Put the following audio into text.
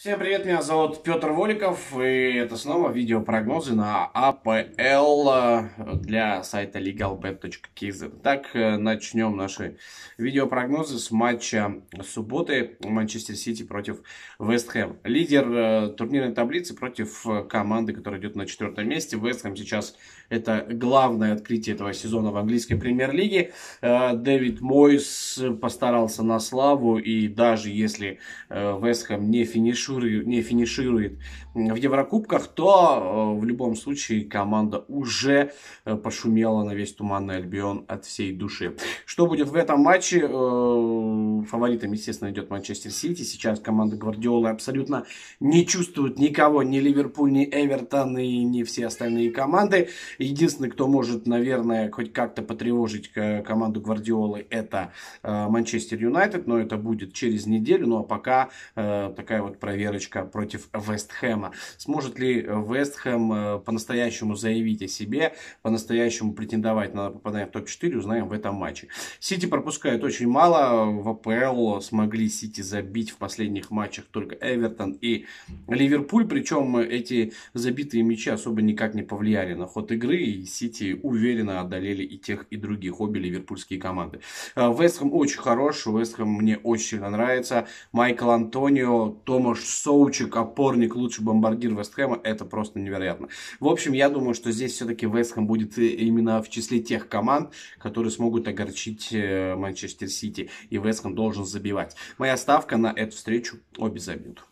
Всем привет, меня зовут Петр Воликов, и это снова видеопрогнозы на АПЛ э, для сайта legalbet.kz. Так, э, начнем наши видеопрогнозы с матча субботы Манчестер Сити против Вест Хэм. Лидер э, турнирной таблицы против команды, которая идет на четвертом месте. Вест Хэм сейчас это главное открытие этого сезона в английской премьер-лиге. Дэвид Мойс постарался на славу, и даже если Вест Хэм не финиширует, финиширует, не финиширует в Еврокубках, то э, в любом случае команда уже э, пошумела на весь Туманный Альбион от всей души. Что будет в этом матче? Э, фаворитом, естественно, идет Манчестер Сити. Сейчас команда Гвардиолы абсолютно не чувствует никого, ни Ливерпуль, ни Эвертон и ни все остальные команды. Единственный, кто может, наверное, хоть как-то потревожить команду Гвардиолы, это Манчестер Юнайтед, но это будет через неделю. Ну а пока такая вот проверочка против Вестхэма. Сможет ли Вестхэм э, по-настоящему заявить о себе, по-настоящему претендовать на попадание в топ-4, узнаем в этом матче. Сити пропускает очень мало. В АПЛ смогли Сити забить в последних матчах только Эвертон и Ливерпуль. Причем эти забитые мячи особо никак не повлияли на ход игры. И Сити уверенно одолели и тех, и других. Обе ливерпульские команды. Э, Вестхэм очень хорош. Вестхэм мне очень сильно нравится. Майкл Антонио, Томаш уж Соучик, опорник, лучший бомбардир Вестхэма, это просто невероятно. В общем, я думаю, что здесь все-таки Вестхэм будет э, именно в числе тех команд, которые смогут огорчить э, Манчестер Сити, и Вестхэм должен забивать. Моя ставка на эту встречу обе забьют.